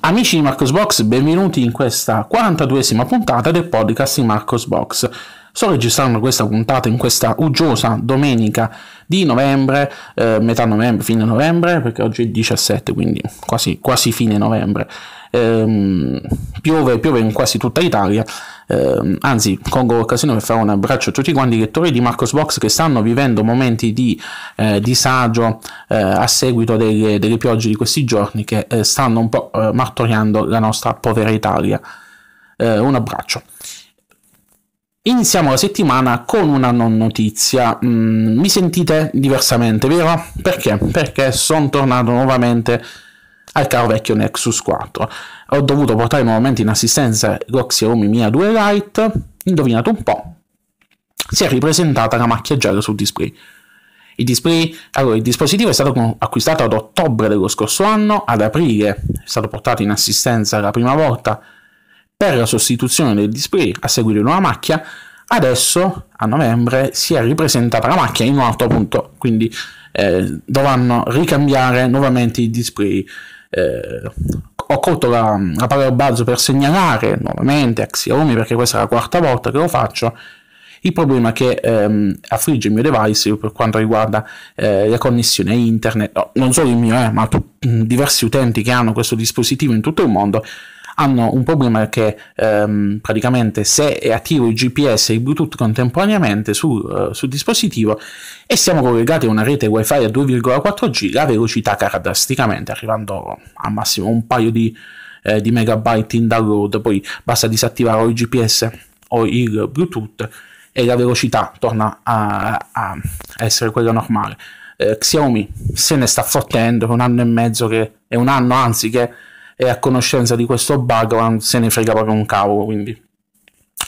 Amici di Marcos Box, benvenuti in questa 42esima puntata del podcast di Marcos Box. Sto registrando questa puntata in questa uggiosa domenica di novembre, eh, metà novembre, fine novembre, perché oggi è il 17, quindi quasi, quasi fine novembre. Ehm, piove, piove, in quasi tutta Italia, ehm, anzi congo l'occasione per fare un abbraccio a tutti quanti i lettori di Marcos Box che stanno vivendo momenti di eh, disagio eh, a seguito delle, delle, piogge di questi giorni che eh, stanno un po' eh, martoriando la nostra povera Italia. Eh, un abbraccio. Iniziamo la settimana con una non notizia. Mm, mi sentite diversamente, vero? Perché? Perché sono tornato nuovamente al caro vecchio Nexus 4. Ho dovuto portare nuovamente in assistenza Roxy Home Mia 2 Lite. Indovinate un po'. Si è ripresentata la macchia gialla sul display. Il, display, allora, il dispositivo è stato acquistato ad ottobre dello scorso anno, ad aprile è stato portato in assistenza la prima volta per la sostituzione del display a seguito di una macchia, adesso a novembre si è ripresentata la macchia in un altro punto, quindi eh, dovranno ricambiare nuovamente i display. Eh, ho colto la, la parola balzo per segnalare nuovamente a Xiaomi, perché questa è la quarta volta che lo faccio, il problema che ehm, affligge il mio device per quanto riguarda eh, la connessione internet, no, non solo il mio, eh, ma tu, diversi utenti che hanno questo dispositivo in tutto il mondo hanno un problema che ehm, praticamente se è attivo il GPS e il Bluetooth contemporaneamente su, eh, sul dispositivo e siamo collegati a una rete WiFi a 2,4 G, la velocità cala drasticamente, arrivando al massimo un paio di, eh, di megabyte in download, poi basta disattivare il GPS o il Bluetooth e la velocità torna a, a essere quella normale. Eh, Xiaomi se ne sta fottendo, un anno e mezzo che è un anno anzi che è a conoscenza di questo bug, ma se ne frega proprio un cavolo. Quindi,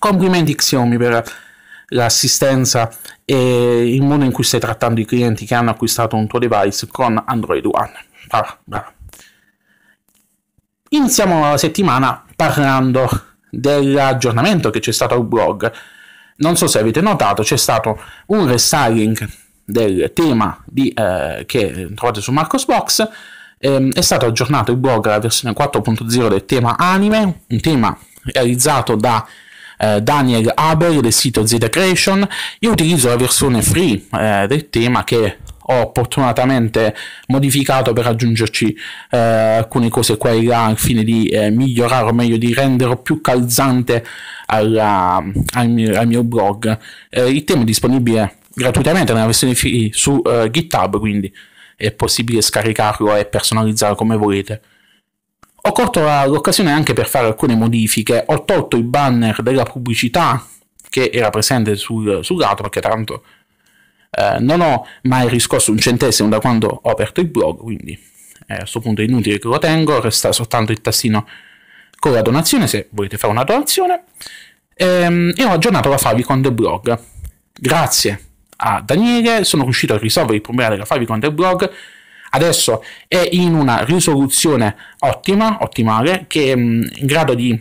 complimenti Xiaomi per l'assistenza e il modo in cui stai trattando i clienti che hanno acquistato un tuo device con Android One. Brava, brava. Iniziamo la settimana parlando dell'aggiornamento che c'è stato al blog. Non so se avete notato, c'è stato un restyling del tema di, eh, che trovate su Marcosbox Ehm, è stato aggiornato il blog alla versione 4.0 del tema anime, un tema realizzato da eh, Daniel Haber del sito Z Creation. Io utilizzo la versione free eh, del tema che ho opportunatamente modificato per aggiungerci eh, alcune cose qua e là al fine di eh, migliorare o meglio di renderlo più calzante alla, al, mio, al, mio, blog. Eh, il tema è disponibile gratuitamente nella versione free su eh, GitHub, quindi è possibile scaricarlo e personalizzarlo come volete. Ho colto l'occasione anche per fare alcune modifiche, ho tolto il banner della pubblicità che era presente sul, sul lato perché tanto eh, non ho mai riscosso un centesimo da quando ho aperto il blog, quindi eh, a questo punto è inutile che lo tengo, resta soltanto il tastino con la donazione se volete fare una donazione. Ehm, e ho aggiornato la Favicon del blog. Grazie a Daniele, sono riuscito a risolvere il problema della favicon del blog, adesso è in una risoluzione ottima, ottimale, che è mm, in grado di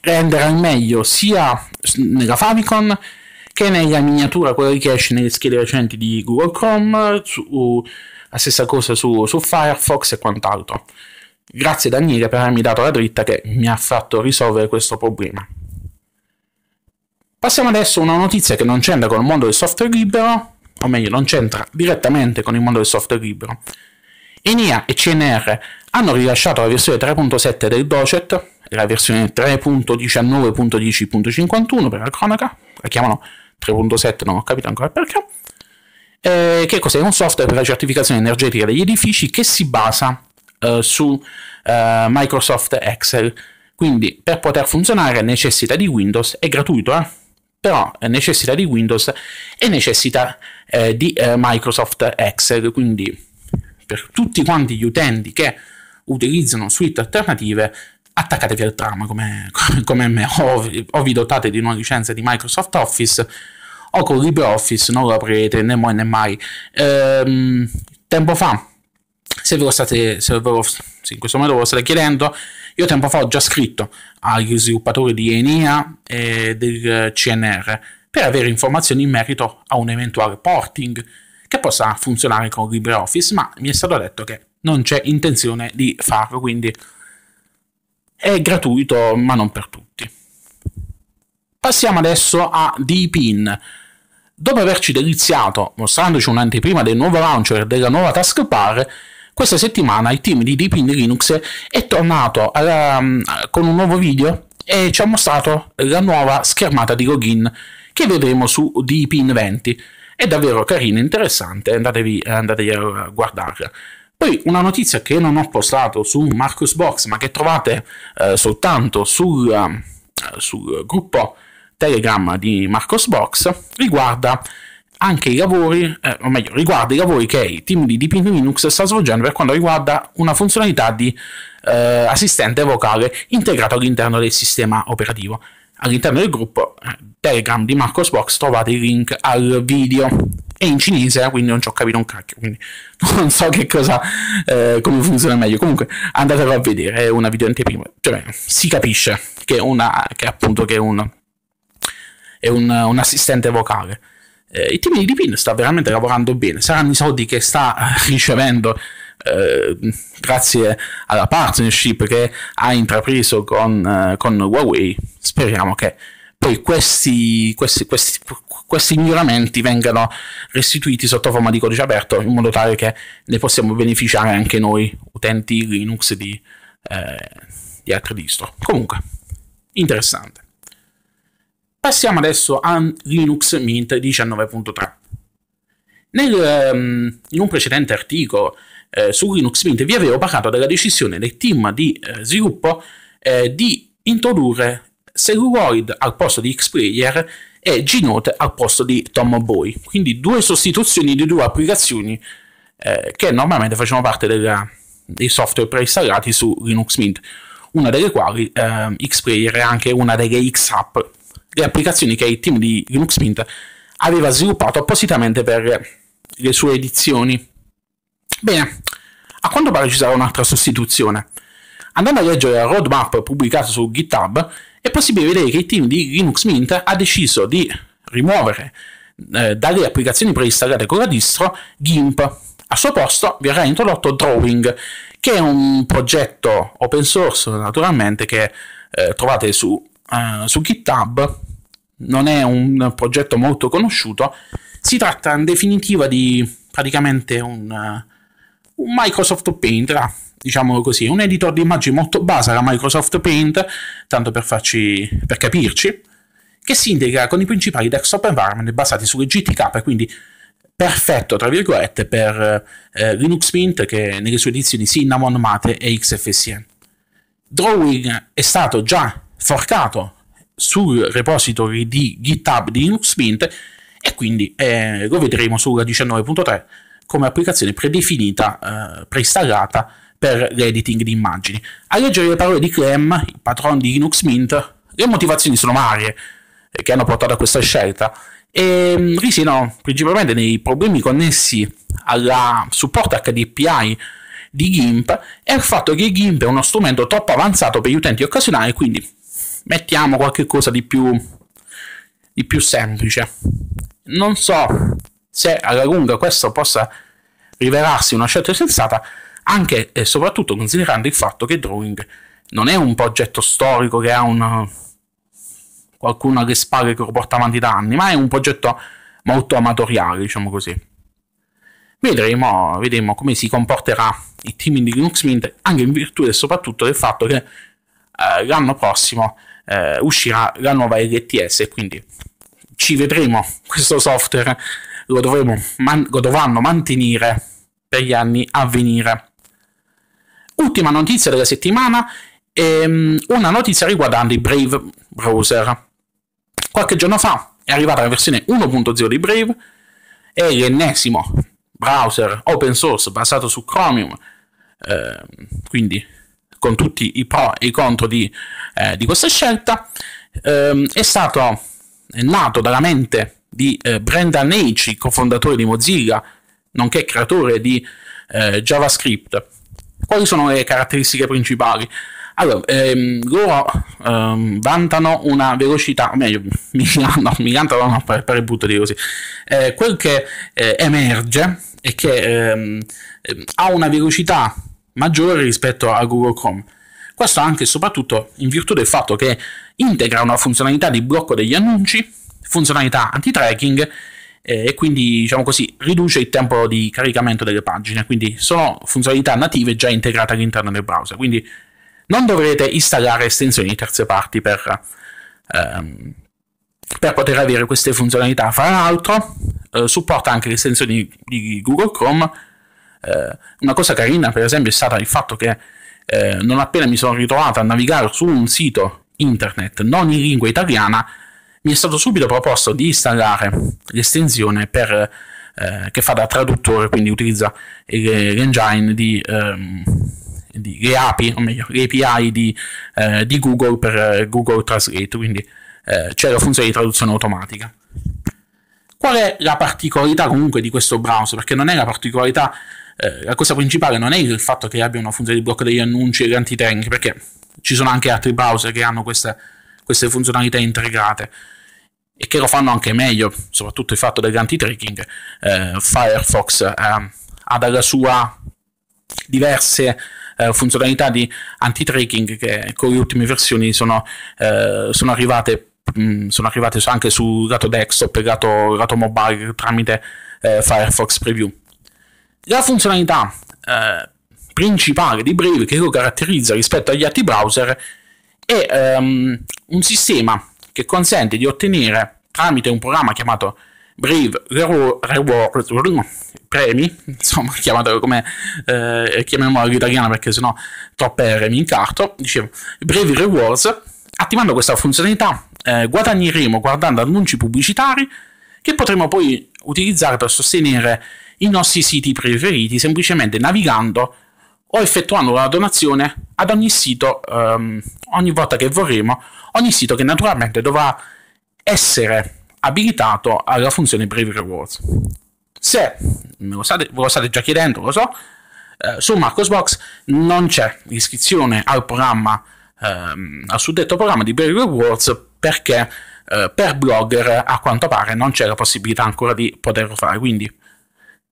rendere al meglio sia nella favicon che nella miniatura, quella che esce nelle schede recenti di Google Chrome, su, la stessa cosa su, su Firefox e quant'altro. Grazie Daniele per avermi dato la dritta che mi ha fatto risolvere questo problema. Passiamo adesso a una notizia che non c'entra con il mondo del software libero, o meglio, non c'entra direttamente con il mondo del software libero. Enea e CNR hanno rilasciato la versione 3.7 del Docet, la versione 3.19.10.51 per la cronaca, la chiamano 3.7, non ho capito ancora perché, eh, che cos'è un software per la certificazione energetica degli edifici che si basa eh, su eh, Microsoft Excel. Quindi per poter funzionare necessita di Windows, è gratuito, eh? però eh, necessita di Windows e necessita eh, di eh, Microsoft Excel, quindi per tutti quanti gli utenti che utilizzano suite alternative attaccatevi al trama come, come me o, o, vi dotate di una licenza di Microsoft Office o con LibreOffice non lo aprirete né mai né mai ehm, tempo fa se ve lo state se ve lo sì, in questo modo lo state chiedendo, io tempo fa ho già scritto agli sviluppatori di Enea e del CNR per avere informazioni in merito a un eventuale porting che possa funzionare con LibreOffice, ma mi è stato detto che non c'è intenzione di farlo, quindi è gratuito, ma non per tutti. Passiamo adesso a Dpin. Dopo averci deliziato mostrandoci un'anteprima del nuovo launcher della nuova taskbar, questa settimana il team di Deep in Linux è tornato alla, mm, con un nuovo video e ci ha mostrato la nuova schermata di login che vedremo su Deepin 20. È davvero carina, interessante, andatevi, andatevi a guardarla. Poi una notizia che non ho postato su Marcus Box, ma che trovate eh, soltanto sul, mm, sul gruppo Telegram di Marcus Box, riguarda anche i lavori, eh, o meglio, riguarda i lavori che il team di Deepin Linux sta svolgendo per quanto riguarda una funzionalità di eh, assistente vocale integrato all'interno del sistema operativo. All'interno del gruppo eh, Telegram di Marcos Box trovate il link al video. È in cinese, eh, quindi non ci ho capito un cacchio, quindi non so che cosa, eh, come funziona meglio. Comunque andatelo a vedere, è una video anteprima. Cioè, si capisce che, una, che appunto che è un, è un, un assistente vocale eh, i team di Pin sta veramente lavorando bene, saranno i soldi che sta eh, ricevendo eh, grazie alla partnership che ha intrapreso con, eh, con Huawei, speriamo che poi questi, questi, questi, questi, miglioramenti vengano restituiti sotto forma di codice aperto in modo tale che ne possiamo beneficiare anche noi, utenti Linux di, eh, di altri distro. Comunque, interessante. Passiamo adesso a Linux Mint 19.3. Nel, um, in un precedente articolo eh, su Linux Mint vi avevo parlato della decisione del team di eh, sviluppo eh, di introdurre Celluloid al posto di Xplayer e Gnote al posto di Tomboy, quindi due sostituzioni di due applicazioni eh, che normalmente facevano parte della, dei software preinstallati su Linux Mint, una delle quali ehm, Xplayer è anche una delle X-App le applicazioni che il team di Linux Mint aveva sviluppato appositamente per le sue edizioni. Bene, a quanto pare ci sarà un'altra sostituzione. Andando a leggere la roadmap pubblicata su GitHub, è possibile vedere che il team di Linux Mint ha deciso di rimuovere eh, dalle applicazioni preinstallate con la distro GIMP. A suo posto verrà introdotto Drawing, che è un progetto open source naturalmente che eh, trovate su eh, su GitHub, non è un progetto molto conosciuto, si tratta in definitiva di praticamente un, uh, un Microsoft Paint, là, ah, diciamo così, un editor di immagini molto base alla Microsoft Paint, tanto per, farci, per capirci, che si integra con i principali desktop environment basati sulle GTK, quindi perfetto, tra virgolette, per eh, Linux Mint che nelle sue edizioni Cinnamon, Mate e XFSE. Drawing è stato già forcato sul repository di GitHub di Linux Mint e quindi eh, lo vedremo sulla 19.3 come applicazione predefinita, eh, preinstallata per l'editing di immagini. A leggere le parole di Clem, il patron di Linux Mint, le motivazioni sono varie eh, che hanno portato a questa scelta e ehm, risiedono principalmente nei problemi connessi al supporto HDPI di GIMP e al fatto che GIMP è uno strumento troppo avanzato per gli utenti occasionali, quindi mettiamo qualche cosa di più, di più semplice. Non so se alla lunga questo possa rivelarsi una scelta sensata, anche e soprattutto considerando il fatto che Drawing non è un progetto storico che ha un, qualcuno alle spalle che lo porta avanti da anni, ma è un progetto molto amatoriale, diciamo così. Vedremo, vedremo come si comporterà il team di Linux Mint, anche in virtù e soprattutto del fatto che eh, l'anno prossimo eh, uscirà la nuova LTS, quindi ci vedremo questo software, lo, dovremo, man- lo dovranno mantenere per gli anni a venire. Ultima notizia della settimana, ehm, una notizia riguardante i Brave Browser. Qualche giorno fa è arrivata la versione 1.0 di Brave, è l'ennesimo browser open source basato su Chromium, eh, quindi con tutti i pro e i contro di, eh, di questa scelta, ehm, è stato è nato dalla mente di eh, Brendan H, cofondatore di Mozilla, nonché creatore di eh, JavaScript. Quali sono le caratteristiche principali? Allora, ehm, loro ehm, vantano una velocità, o meglio, mi, no, mi vantano no, per, per il butto di così. Eh, quel che eh, emerge è che ehm, ehm ha una velocità maggiore rispetto a Google Chrome. Questo anche e soprattutto in virtù del fatto che integra una funzionalità di blocco degli annunci, funzionalità anti-tracking eh, e quindi diciamo così riduce il tempo di caricamento delle pagine, quindi sono funzionalità native già integrate all'interno del browser, quindi non dovrete installare estensioni di terze parti per, ehm, per poter avere queste funzionalità. Fra l'altro eh, supporta anche le estensioni di Google Chrome eh, una cosa carina, per esempio, è stata il fatto che eh, non appena mi sono ritrovato a navigare su un sito internet non in lingua italiana, mi è stato subito proposto di installare l'estensione per, eh, che fa da traduttore, quindi utilizza l'engine di, ehm, di, le API, o meglio, le API di, eh, di Google per eh, Google Translate, quindi eh, c'è la funzione di traduzione automatica. Qual è la particolarità comunque di questo browser? Perché non è la particolarità, eh, la cosa principale non è il fatto che abbia una funzione di blocco degli annunci e antitecniche, perché ci sono anche altri browser che hanno queste, queste funzionalità integrate e che lo fanno anche meglio, soprattutto il fatto dell'anti-tracking. Eh, Firefox eh, ha dalla sua diverse eh, funzionalità di anti-tracking che con le ultime versioni sono, eh, sono arrivate Mm, sono arrivate anche su lato desktop e lato, lato mobile tramite eh, Firefox Preview. La funzionalità eh, principale di Brave che lo caratterizza rispetto agli altri browser è ehm, un sistema che consente di ottenere tramite un programma chiamato Brave Reward Premi, insomma, chiamatelo come eh, chiamiamolo all'italiana perché sennò troppe R mi incarto. Dicevo, Brave Rewards. Attivando questa funzionalità eh, guadagneremo guardando annunci pubblicitari che potremo poi utilizzare per sostenere i nostri siti preferiti semplicemente navigando o effettuando una donazione ad ogni sito ehm, ogni volta che vorremo, ogni sito che naturalmente dovrà essere abilitato alla funzione Brave Rewards. Se lo state, ve lo state già chiedendo, lo so, eh, su Marcosbox non c'è iscrizione al programma, ehm, al suddetto programma di Brave Rewards perché eh, per blogger a quanto pare non c'è la possibilità ancora di poterlo fare. Quindi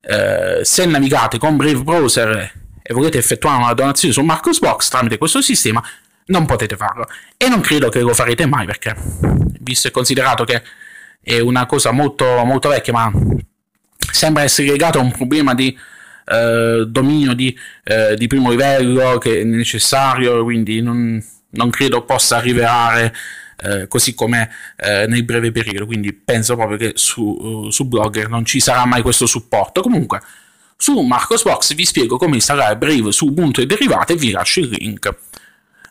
eh, se navigate con Brave Browser e volete effettuare una donazione su Marcosbox tramite questo sistema, non potete farlo. E non credo che lo farete mai perché, visto e considerato che è una cosa molto, molto vecchia, ma sembra essere legato a un problema di eh, dominio di, eh, di, primo livello che è necessario, quindi non, non credo possa arrivare eh, così come eh, nel breve periodo, quindi penso proprio che su, eh, su Blogger non ci sarà mai questo supporto. Comunque, su Marcosbox vi spiego come installare Brave su Ubuntu e derivate e vi lascio il link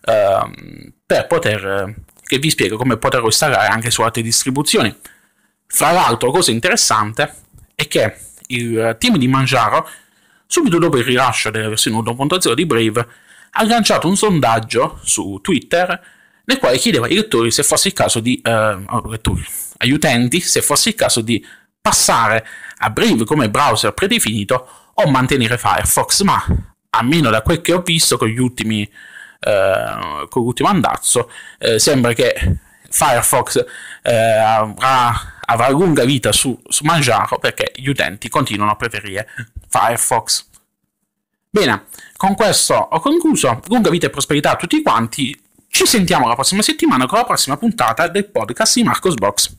eh, per poter, eh, che vi spiego come poterlo installare anche su altre distribuzioni. Fra l'altro, cosa interessante è che il team di Mangiaro, subito dopo il rilascio della versione 1.0 di Brave, ha lanciato un sondaggio su Twitter nel quale chiedeva ai lettori se fosse il caso di eh, oh, lettori, agli utenti se fosse il caso di passare a Brave come browser predefinito o mantenere Firefox, ma a meno da quel che ho visto con, gli ultimi, eh, con l'ultimo andazzo, eh, sembra che Firefox eh, avrà, avrà, lunga vita su, su Mangiaro perché gli utenti continuano a preferire Firefox. Bene, con questo ho concluso. Lunga vita e prosperità a tutti quanti. Ci sentiamo la prossima settimana con la prossima puntata del podcast di Marcos Box.